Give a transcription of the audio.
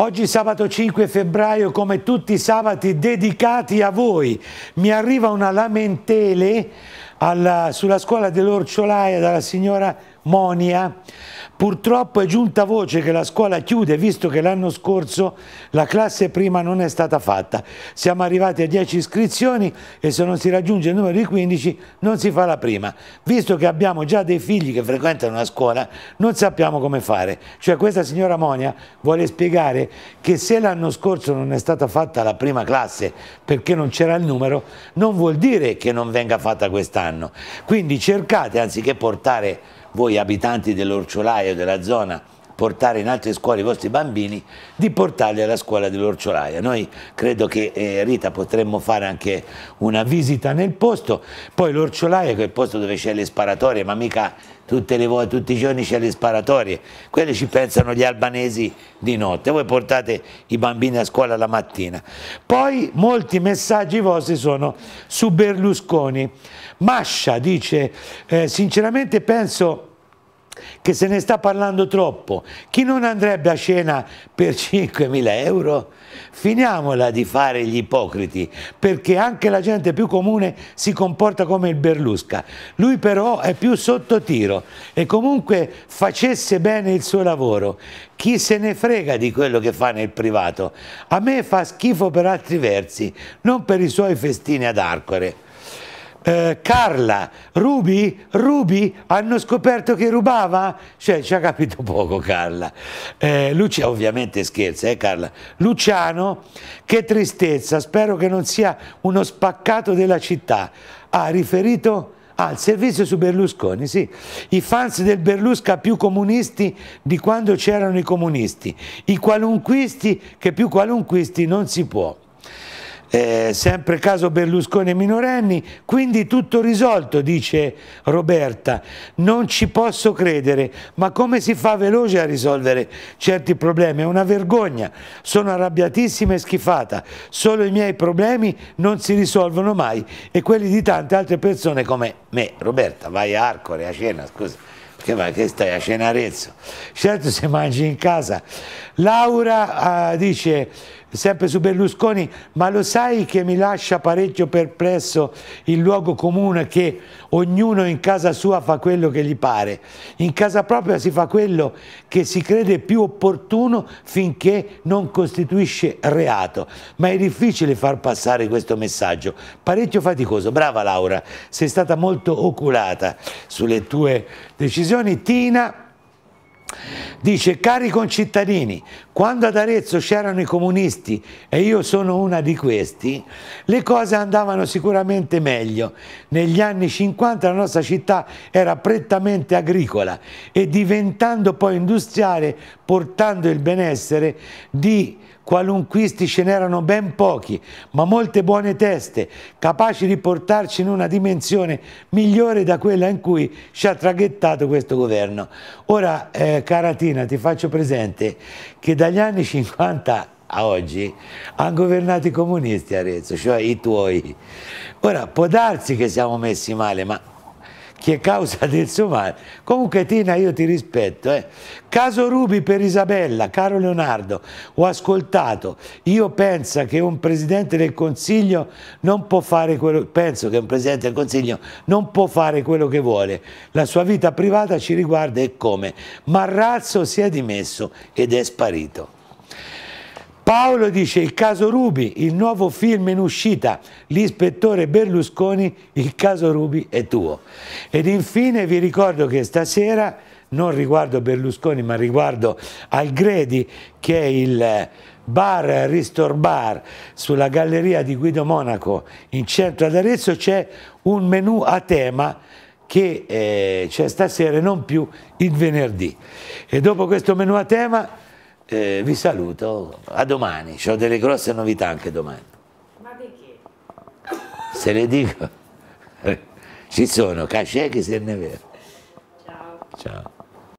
Oggi sabato 5 febbraio, come tutti i sabati dedicati a voi, mi arriva una lamentele alla, sulla scuola dell'Orciolaia dalla signora Monia. Purtroppo è giunta voce che la scuola chiude visto che l'anno scorso la classe prima non è stata fatta. Siamo arrivati a 10 iscrizioni e se non si raggiunge il numero di 15 non si fa la prima. Visto che abbiamo già dei figli che frequentano la scuola non sappiamo come fare. Cioè questa signora Monia vuole spiegare che se l'anno scorso non è stata fatta la prima classe perché non c'era il numero non vuol dire che non venga fatta quest'anno. Quindi cercate anziché portare voi abitanti dell'orciolaio della zona portare in altre scuole i vostri bambini, di portarli alla scuola dell'Orciolaia. Noi credo che eh, Rita potremmo fare anche una visita nel posto, poi l'Orciolaia che è il posto dove c'è le sparatorie, ma mica le, tutti i giorni c'è le sparatorie, quelle ci pensano gli albanesi di notte, voi portate i bambini a scuola la mattina. Poi molti messaggi vostri sono su Berlusconi. Mascia dice, eh, sinceramente penso che se ne sta parlando troppo, chi non andrebbe a cena per 5.000 euro? Finiamola di fare gli ipocriti, perché anche la gente più comune si comporta come il Berlusca. Lui però è più sotto tiro e comunque facesse bene il suo lavoro. Chi se ne frega di quello che fa nel privato? A me fa schifo per altri versi, non per i suoi festini ad Arcore eh, Carla, Ruby, Ruby hanno scoperto che rubava? Cioè ci ha capito poco Carla. Eh, Lucia, ovviamente scherza, eh Carla. Luciano, che tristezza, spero che non sia uno spaccato della città. Ha riferito al ah, servizio su Berlusconi, sì. I fans del Berlusca più comunisti di quando c'erano i comunisti. I qualunquisti che più qualunquisti non si può eh, sempre caso Berlusconi e minorenni, quindi tutto risolto, dice Roberta. Non ci posso credere, ma come si fa veloce a risolvere certi problemi? È una vergogna, sono arrabbiatissima e schifata, solo i miei problemi non si risolvono mai e quelli di tante altre persone come me. Roberta, vai a Arcore a cena, scusa. Che vai, che stai a cena Arezzo? Certo se mangi in casa. Laura eh, dice, sempre su Berlusconi, ma lo sai che mi lascia parecchio perplesso il luogo comune che ognuno in casa sua fa quello che gli pare. In casa propria si fa quello che si crede più opportuno finché non costituisce reato, ma è difficile far passare questo messaggio. Parecchio faticoso. Brava Laura, sei stata molto oculata sulle tue decisioni Tina Dice, cari concittadini, quando ad Arezzo c'erano i comunisti e io sono una di questi, le cose andavano sicuramente meglio. Negli anni 50 la nostra città era prettamente agricola e diventando poi industriale, portando il benessere di qualunquisti ce n'erano ben pochi, ma molte buone teste, capaci di portarci in una dimensione migliore da quella in cui ci ha traghettato questo governo. Ora, eh, Caratina, ti faccio presente che dagli anni 50 a oggi hanno governato i comunisti Arezzo, cioè i tuoi. Ora, può darsi che siamo messi male, ma chi è causa del suo male. Comunque Tina io ti rispetto. Eh. Caso Rubi per Isabella, caro Leonardo, ho ascoltato, io penso che un Presidente del Consiglio non può fare quello, penso che un Presidente del Consiglio non può fare quello che vuole, la sua vita privata ci riguarda e come, Marrazzo si è dimesso ed è sparito. Paolo dice il caso Rubi, il nuovo film in uscita, l'ispettore Berlusconi, il caso Rubi è tuo. Ed infine vi ricordo che stasera, non riguardo Berlusconi ma riguardo al Gredi che è il eh, bar Ristor Bar sulla galleria di Guido Monaco in centro ad Arezzo c'è un menù a tema che eh, c'è stasera e non più il venerdì. E dopo questo menù a tema eh, vi saluto, a domani, ho delle grosse novità anche domani. Ma di chi? Se le dico, ci sono, che se ne è vero. Ciao. Ciao.